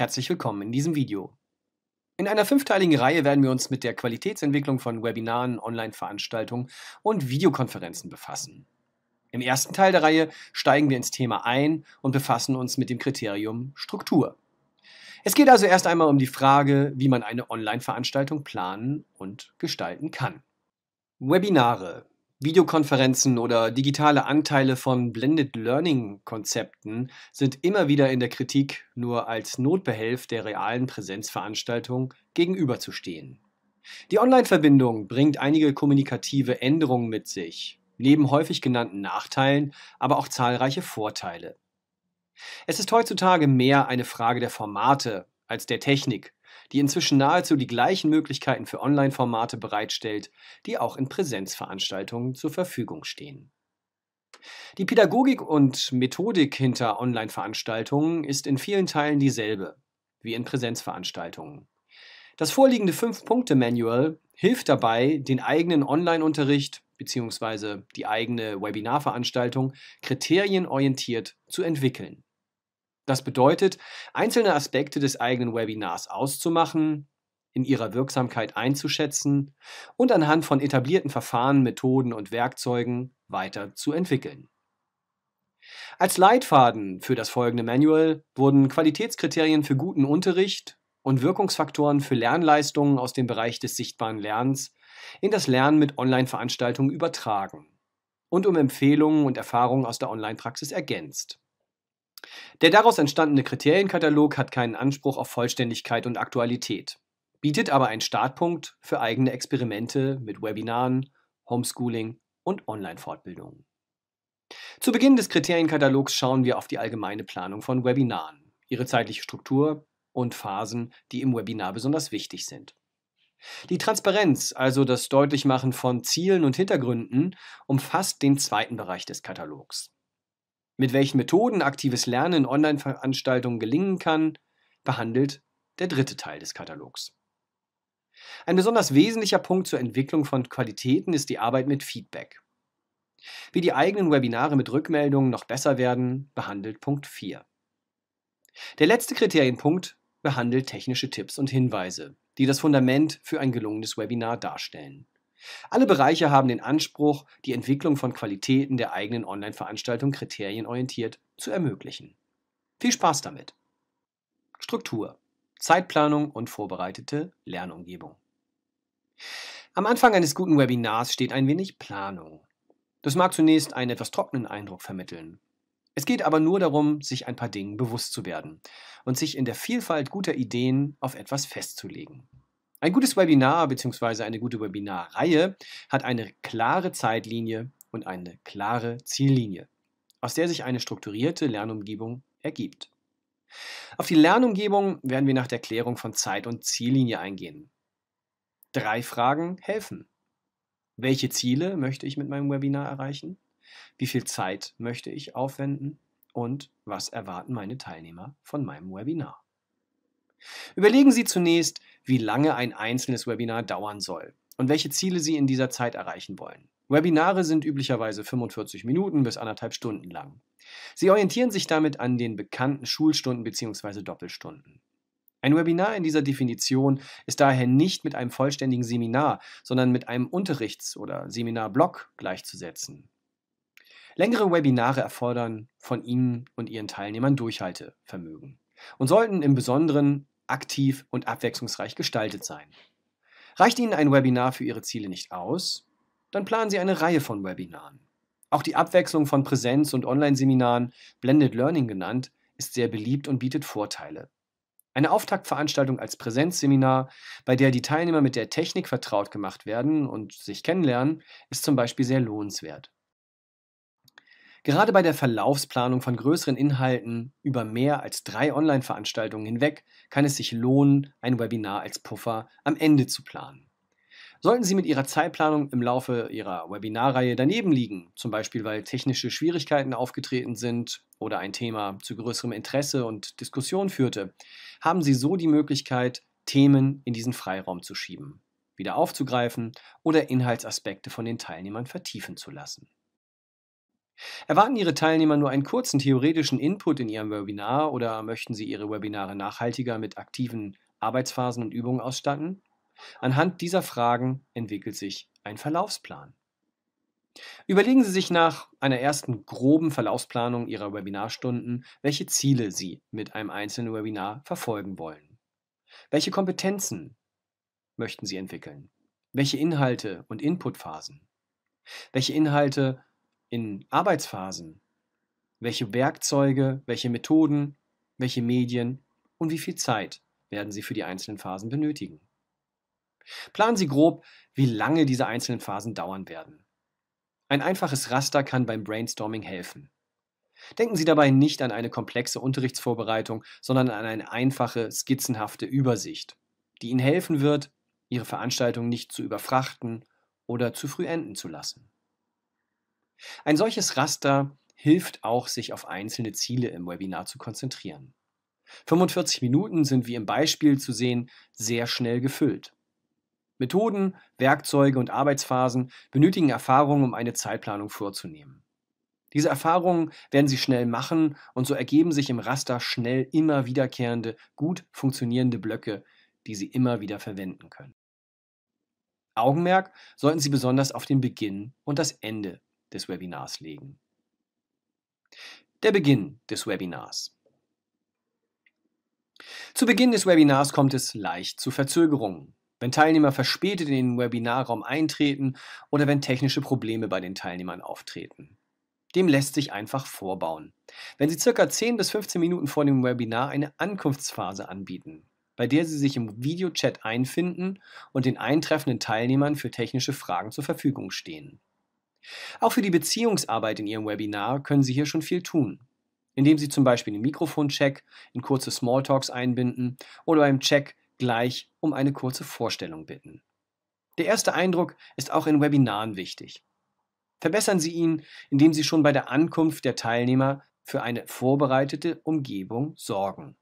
Herzlich willkommen in diesem Video. In einer fünfteiligen Reihe werden wir uns mit der Qualitätsentwicklung von Webinaren, Online-Veranstaltungen und Videokonferenzen befassen. Im ersten Teil der Reihe steigen wir ins Thema ein und befassen uns mit dem Kriterium Struktur. Es geht also erst einmal um die Frage, wie man eine Online-Veranstaltung planen und gestalten kann. Webinare Videokonferenzen oder digitale Anteile von Blended Learning-Konzepten sind immer wieder in der Kritik, nur als Notbehelf der realen Präsenzveranstaltung gegenüberzustehen. Die Online-Verbindung bringt einige kommunikative Änderungen mit sich, neben häufig genannten Nachteilen, aber auch zahlreiche Vorteile. Es ist heutzutage mehr eine Frage der Formate als der Technik die inzwischen nahezu die gleichen Möglichkeiten für Online-Formate bereitstellt, die auch in Präsenzveranstaltungen zur Verfügung stehen. Die Pädagogik und Methodik hinter Online-Veranstaltungen ist in vielen Teilen dieselbe wie in Präsenzveranstaltungen. Das vorliegende Fünf-Punkte-Manual hilft dabei, den eigenen Online-Unterricht bzw. die eigene Webinarveranstaltung kriterienorientiert zu entwickeln. Das bedeutet, einzelne Aspekte des eigenen Webinars auszumachen, in ihrer Wirksamkeit einzuschätzen und anhand von etablierten Verfahren, Methoden und Werkzeugen weiter zu entwickeln. Als Leitfaden für das folgende Manual wurden Qualitätskriterien für guten Unterricht und Wirkungsfaktoren für Lernleistungen aus dem Bereich des sichtbaren Lernens in das Lernen mit Online-Veranstaltungen übertragen und um Empfehlungen und Erfahrungen aus der Online-Praxis ergänzt. Der daraus entstandene Kriterienkatalog hat keinen Anspruch auf Vollständigkeit und Aktualität, bietet aber einen Startpunkt für eigene Experimente mit Webinaren, Homeschooling und Online-Fortbildungen. Zu Beginn des Kriterienkatalogs schauen wir auf die allgemeine Planung von Webinaren, ihre zeitliche Struktur und Phasen, die im Webinar besonders wichtig sind. Die Transparenz, also das Deutlichmachen von Zielen und Hintergründen, umfasst den zweiten Bereich des Katalogs mit welchen Methoden aktives Lernen in Online-Veranstaltungen gelingen kann, behandelt der dritte Teil des Katalogs. Ein besonders wesentlicher Punkt zur Entwicklung von Qualitäten ist die Arbeit mit Feedback. Wie die eigenen Webinare mit Rückmeldungen noch besser werden, behandelt Punkt 4. Der letzte Kriterienpunkt behandelt technische Tipps und Hinweise, die das Fundament für ein gelungenes Webinar darstellen. Alle Bereiche haben den Anspruch, die Entwicklung von Qualitäten der eigenen Online-Veranstaltung kriterienorientiert zu ermöglichen. Viel Spaß damit! Struktur, Zeitplanung und vorbereitete Lernumgebung. Am Anfang eines guten Webinars steht ein wenig Planung. Das mag zunächst einen etwas trockenen Eindruck vermitteln. Es geht aber nur darum, sich ein paar Dingen bewusst zu werden und sich in der Vielfalt guter Ideen auf etwas festzulegen. Ein gutes Webinar bzw. eine gute Webinarreihe hat eine klare Zeitlinie und eine klare Ziellinie, aus der sich eine strukturierte Lernumgebung ergibt. Auf die Lernumgebung werden wir nach der Klärung von Zeit- und Ziellinie eingehen. Drei Fragen helfen. Welche Ziele möchte ich mit meinem Webinar erreichen? Wie viel Zeit möchte ich aufwenden? Und was erwarten meine Teilnehmer von meinem Webinar? Überlegen Sie zunächst, wie lange ein einzelnes Webinar dauern soll und welche Ziele Sie in dieser Zeit erreichen wollen. Webinare sind üblicherweise 45 Minuten bis anderthalb Stunden lang. Sie orientieren sich damit an den bekannten Schulstunden bzw. Doppelstunden. Ein Webinar in dieser Definition ist daher nicht mit einem vollständigen Seminar, sondern mit einem Unterrichts- oder Seminarblock gleichzusetzen. Längere Webinare erfordern von Ihnen und Ihren Teilnehmern Durchhaltevermögen und sollten im Besonderen aktiv und abwechslungsreich gestaltet sein. Reicht Ihnen ein Webinar für Ihre Ziele nicht aus? Dann planen Sie eine Reihe von Webinaren. Auch die Abwechslung von Präsenz- und Online-Seminaren, Blended Learning genannt, ist sehr beliebt und bietet Vorteile. Eine Auftaktveranstaltung als Präsenzseminar, bei der die Teilnehmer mit der Technik vertraut gemacht werden und sich kennenlernen, ist zum Beispiel sehr lohnenswert. Gerade bei der Verlaufsplanung von größeren Inhalten über mehr als drei Online-Veranstaltungen hinweg kann es sich lohnen, ein Webinar als Puffer am Ende zu planen. Sollten Sie mit Ihrer Zeitplanung im Laufe Ihrer Webinarreihe daneben liegen, zum Beispiel weil technische Schwierigkeiten aufgetreten sind oder ein Thema zu größerem Interesse und Diskussion führte, haben Sie so die Möglichkeit, Themen in diesen Freiraum zu schieben, wieder aufzugreifen oder Inhaltsaspekte von den Teilnehmern vertiefen zu lassen. Erwarten Ihre Teilnehmer nur einen kurzen theoretischen Input in Ihrem Webinar oder möchten Sie Ihre Webinare nachhaltiger mit aktiven Arbeitsphasen und Übungen ausstatten? Anhand dieser Fragen entwickelt sich ein Verlaufsplan. Überlegen Sie sich nach einer ersten groben Verlaufsplanung Ihrer Webinarstunden, welche Ziele Sie mit einem einzelnen Webinar verfolgen wollen. Welche Kompetenzen möchten Sie entwickeln? Welche Inhalte und Inputphasen? Welche Inhalte in Arbeitsphasen, welche Werkzeuge, welche Methoden, welche Medien und wie viel Zeit werden Sie für die einzelnen Phasen benötigen. Planen Sie grob, wie lange diese einzelnen Phasen dauern werden. Ein einfaches Raster kann beim Brainstorming helfen. Denken Sie dabei nicht an eine komplexe Unterrichtsvorbereitung, sondern an eine einfache, skizzenhafte Übersicht, die Ihnen helfen wird, Ihre Veranstaltung nicht zu überfrachten oder zu früh enden zu lassen. Ein solches Raster hilft auch, sich auf einzelne Ziele im Webinar zu konzentrieren. 45 Minuten sind wie im Beispiel zu sehen sehr schnell gefüllt. Methoden, Werkzeuge und Arbeitsphasen benötigen Erfahrung, um eine Zeitplanung vorzunehmen. Diese Erfahrungen werden Sie schnell machen und so ergeben sich im Raster schnell immer wiederkehrende, gut funktionierende Blöcke, die Sie immer wieder verwenden können. Augenmerk sollten Sie besonders auf den Beginn und das Ende des Webinars legen. Der Beginn des Webinars. Zu Beginn des Webinars kommt es leicht zu Verzögerungen. Wenn Teilnehmer verspätet in den Webinarraum eintreten oder wenn technische Probleme bei den Teilnehmern auftreten. Dem lässt sich einfach vorbauen. Wenn Sie ca. 10 bis 15 Minuten vor dem Webinar eine Ankunftsphase anbieten, bei der Sie sich im Videochat einfinden und den eintreffenden Teilnehmern für technische Fragen zur Verfügung stehen. Auch für die Beziehungsarbeit in Ihrem Webinar können Sie hier schon viel tun, indem Sie zum Beispiel den Mikrofoncheck in kurze Smalltalks einbinden oder beim Check gleich um eine kurze Vorstellung bitten. Der erste Eindruck ist auch in Webinaren wichtig. Verbessern Sie ihn, indem Sie schon bei der Ankunft der Teilnehmer für eine vorbereitete Umgebung sorgen.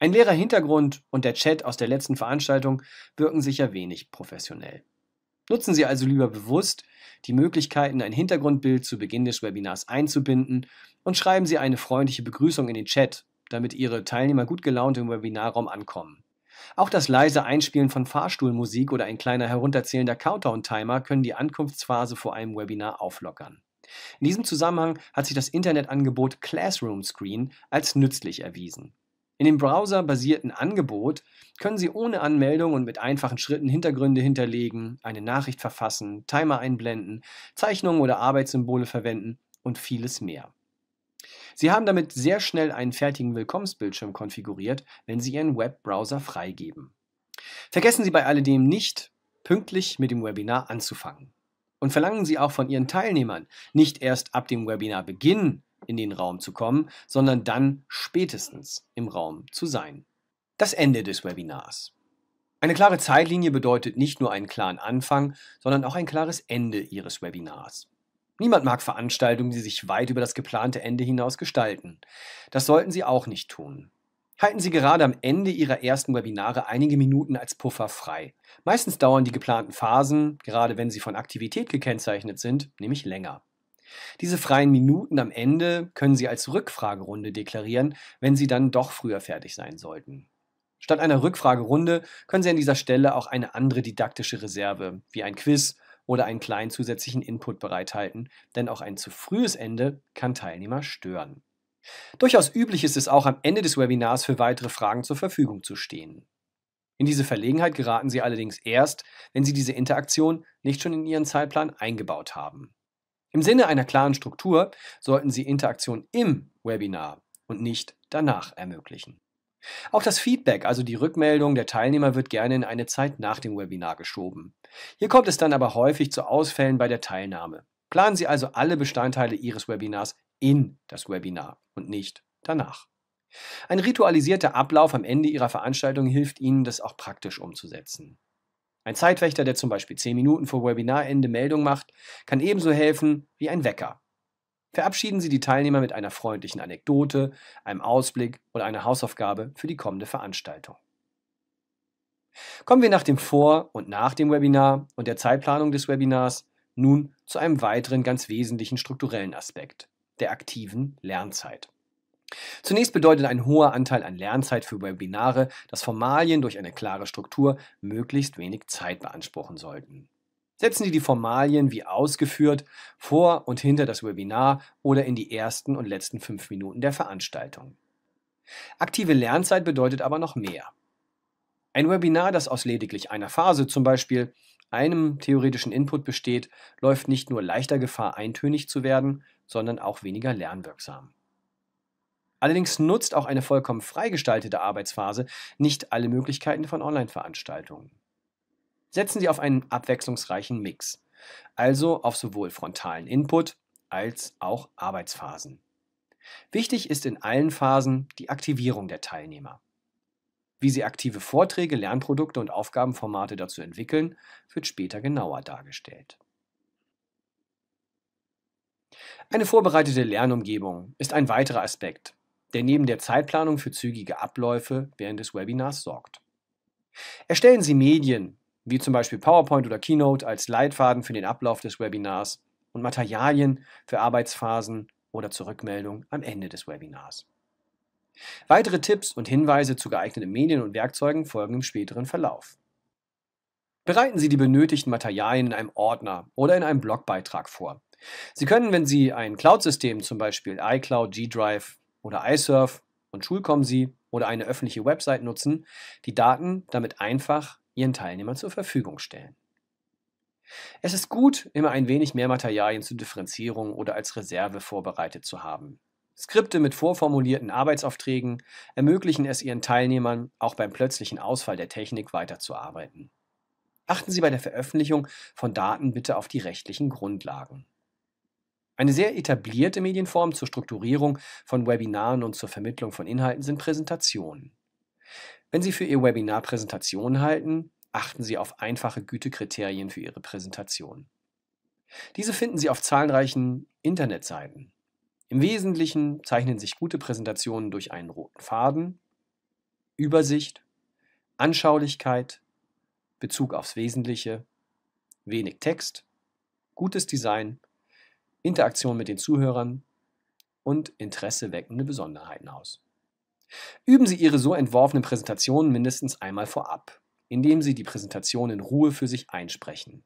Ein leerer Hintergrund und der Chat aus der letzten Veranstaltung wirken sicher wenig professionell. Nutzen Sie also lieber bewusst die Möglichkeiten, ein Hintergrundbild zu Beginn des Webinars einzubinden und schreiben Sie eine freundliche Begrüßung in den Chat, damit Ihre Teilnehmer gut gelaunt im Webinarraum ankommen. Auch das leise Einspielen von Fahrstuhlmusik oder ein kleiner herunterzählender Countdown-Timer können die Ankunftsphase vor einem Webinar auflockern. In diesem Zusammenhang hat sich das Internetangebot Classroom Screen als nützlich erwiesen. In dem browserbasierten Angebot können Sie ohne Anmeldung und mit einfachen Schritten Hintergründe hinterlegen, eine Nachricht verfassen, Timer einblenden, Zeichnungen oder Arbeitssymbole verwenden und vieles mehr. Sie haben damit sehr schnell einen fertigen Willkommensbildschirm konfiguriert, wenn Sie Ihren Webbrowser freigeben. Vergessen Sie bei alledem nicht, pünktlich mit dem Webinar anzufangen. Und verlangen Sie auch von Ihren Teilnehmern nicht erst ab dem Webinarbeginn in den Raum zu kommen, sondern dann spätestens im Raum zu sein. Das Ende des Webinars. Eine klare Zeitlinie bedeutet nicht nur einen klaren Anfang, sondern auch ein klares Ende Ihres Webinars. Niemand mag Veranstaltungen, die sich weit über das geplante Ende hinaus gestalten. Das sollten Sie auch nicht tun. Halten Sie gerade am Ende Ihrer ersten Webinare einige Minuten als Puffer frei. Meistens dauern die geplanten Phasen, gerade wenn sie von Aktivität gekennzeichnet sind, nämlich länger. Diese freien Minuten am Ende können Sie als Rückfragerunde deklarieren, wenn Sie dann doch früher fertig sein sollten. Statt einer Rückfragerunde können Sie an dieser Stelle auch eine andere didaktische Reserve, wie ein Quiz oder einen kleinen zusätzlichen Input bereithalten, denn auch ein zu frühes Ende kann Teilnehmer stören. Durchaus üblich ist es auch, am Ende des Webinars für weitere Fragen zur Verfügung zu stehen. In diese Verlegenheit geraten Sie allerdings erst, wenn Sie diese Interaktion nicht schon in Ihren Zeitplan eingebaut haben. Im Sinne einer klaren Struktur sollten Sie Interaktion im Webinar und nicht danach ermöglichen. Auch das Feedback, also die Rückmeldung der Teilnehmer, wird gerne in eine Zeit nach dem Webinar geschoben. Hier kommt es dann aber häufig zu Ausfällen bei der Teilnahme. Planen Sie also alle Bestandteile Ihres Webinars in das Webinar und nicht danach. Ein ritualisierter Ablauf am Ende Ihrer Veranstaltung hilft Ihnen, das auch praktisch umzusetzen. Ein Zeitwächter, der zum Beispiel 10 Minuten vor Webinarende Meldung macht, kann ebenso helfen wie ein Wecker. Verabschieden Sie die Teilnehmer mit einer freundlichen Anekdote, einem Ausblick oder einer Hausaufgabe für die kommende Veranstaltung. Kommen wir nach dem Vor- und nach dem Webinar und der Zeitplanung des Webinars nun zu einem weiteren ganz wesentlichen strukturellen Aspekt, der aktiven Lernzeit. Zunächst bedeutet ein hoher Anteil an Lernzeit für Webinare, dass Formalien durch eine klare Struktur möglichst wenig Zeit beanspruchen sollten. Setzen Sie die Formalien wie ausgeführt vor und hinter das Webinar oder in die ersten und letzten fünf Minuten der Veranstaltung. Aktive Lernzeit bedeutet aber noch mehr. Ein Webinar, das aus lediglich einer Phase, zum Beispiel einem theoretischen Input besteht, läuft nicht nur leichter Gefahr, eintönig zu werden, sondern auch weniger lernwirksam. Allerdings nutzt auch eine vollkommen freigestaltete Arbeitsphase nicht alle Möglichkeiten von Online-Veranstaltungen. Setzen Sie auf einen abwechslungsreichen Mix, also auf sowohl frontalen Input als auch Arbeitsphasen. Wichtig ist in allen Phasen die Aktivierung der Teilnehmer. Wie Sie aktive Vorträge, Lernprodukte und Aufgabenformate dazu entwickeln, wird später genauer dargestellt. Eine vorbereitete Lernumgebung ist ein weiterer Aspekt, der neben der Zeitplanung für zügige Abläufe während des Webinars sorgt. Erstellen Sie Medien, wie zum Beispiel PowerPoint oder Keynote, als Leitfaden für den Ablauf des Webinars und Materialien für Arbeitsphasen oder zur Rückmeldung am Ende des Webinars. Weitere Tipps und Hinweise zu geeigneten Medien und Werkzeugen folgen im späteren Verlauf. Bereiten Sie die benötigten Materialien in einem Ordner oder in einem Blogbeitrag vor. Sie können, wenn Sie ein Cloud-System, zum Beispiel iCloud, G-Drive oder iSurf und Sie oder eine öffentliche Website nutzen, die Daten damit einfach ihren Teilnehmern zur Verfügung stellen. Es ist gut, immer ein wenig mehr Materialien zur Differenzierung oder als Reserve vorbereitet zu haben. Skripte mit vorformulierten Arbeitsaufträgen ermöglichen es ihren Teilnehmern, auch beim plötzlichen Ausfall der Technik weiterzuarbeiten. Achten Sie bei der Veröffentlichung von Daten bitte auf die rechtlichen Grundlagen. Eine sehr etablierte Medienform zur Strukturierung von Webinaren und zur Vermittlung von Inhalten sind Präsentationen. Wenn Sie für Ihr Webinar Präsentationen halten, achten Sie auf einfache Gütekriterien für Ihre Präsentation. Diese finden Sie auf zahlreichen Internetseiten. Im Wesentlichen zeichnen sich gute Präsentationen durch einen roten Faden, Übersicht, Anschaulichkeit, Bezug aufs Wesentliche, wenig Text, gutes Design Interaktion mit den Zuhörern und interesseweckende Besonderheiten aus. Üben Sie Ihre so entworfenen Präsentationen mindestens einmal vorab, indem Sie die Präsentation in Ruhe für sich einsprechen.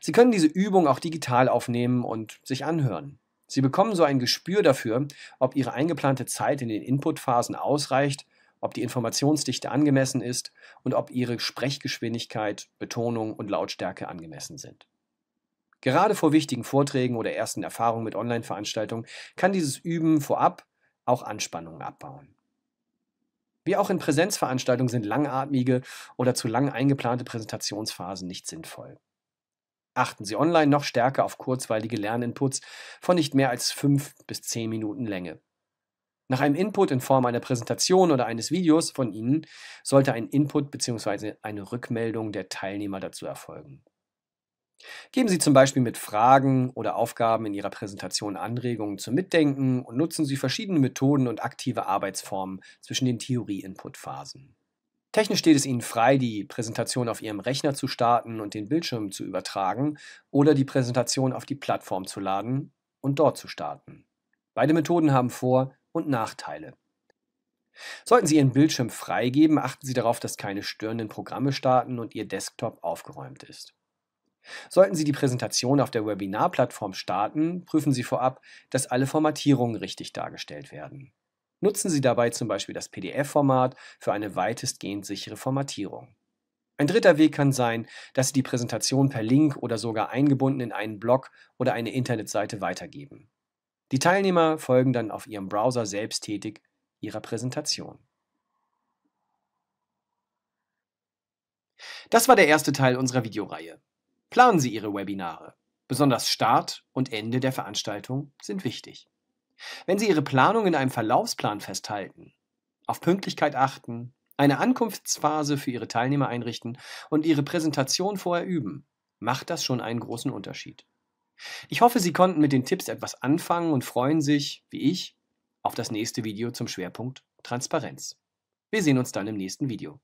Sie können diese Übung auch digital aufnehmen und sich anhören. Sie bekommen so ein Gespür dafür, ob Ihre eingeplante Zeit in den Inputphasen ausreicht, ob die Informationsdichte angemessen ist und ob Ihre Sprechgeschwindigkeit, Betonung und Lautstärke angemessen sind. Gerade vor wichtigen Vorträgen oder ersten Erfahrungen mit Online-Veranstaltungen kann dieses Üben vorab auch Anspannungen abbauen. Wie auch in Präsenzveranstaltungen sind langatmige oder zu lang eingeplante Präsentationsphasen nicht sinnvoll. Achten Sie online noch stärker auf kurzweilige Lerninputs von nicht mehr als fünf bis zehn Minuten Länge. Nach einem Input in Form einer Präsentation oder eines Videos von Ihnen sollte ein Input bzw. eine Rückmeldung der Teilnehmer dazu erfolgen. Geben Sie zum Beispiel mit Fragen oder Aufgaben in Ihrer Präsentation Anregungen zum Mitdenken und nutzen Sie verschiedene Methoden und aktive Arbeitsformen zwischen den Theorie-Input-Phasen. Technisch steht es Ihnen frei, die Präsentation auf Ihrem Rechner zu starten und den Bildschirm zu übertragen oder die Präsentation auf die Plattform zu laden und dort zu starten. Beide Methoden haben Vor- und Nachteile. Sollten Sie Ihren Bildschirm freigeben, achten Sie darauf, dass keine störenden Programme starten und Ihr Desktop aufgeräumt ist. Sollten Sie die Präsentation auf der Webinar-Plattform starten, prüfen Sie vorab, dass alle Formatierungen richtig dargestellt werden. Nutzen Sie dabei zum Beispiel das PDF-Format für eine weitestgehend sichere Formatierung. Ein dritter Weg kann sein, dass Sie die Präsentation per Link oder sogar eingebunden in einen Blog oder eine Internetseite weitergeben. Die Teilnehmer folgen dann auf ihrem Browser selbsttätig ihrer Präsentation. Das war der erste Teil unserer Videoreihe. Planen Sie Ihre Webinare. Besonders Start und Ende der Veranstaltung sind wichtig. Wenn Sie Ihre Planung in einem Verlaufsplan festhalten, auf Pünktlichkeit achten, eine Ankunftsphase für Ihre Teilnehmer einrichten und Ihre Präsentation vorher üben, macht das schon einen großen Unterschied. Ich hoffe, Sie konnten mit den Tipps etwas anfangen und freuen sich, wie ich, auf das nächste Video zum Schwerpunkt Transparenz. Wir sehen uns dann im nächsten Video.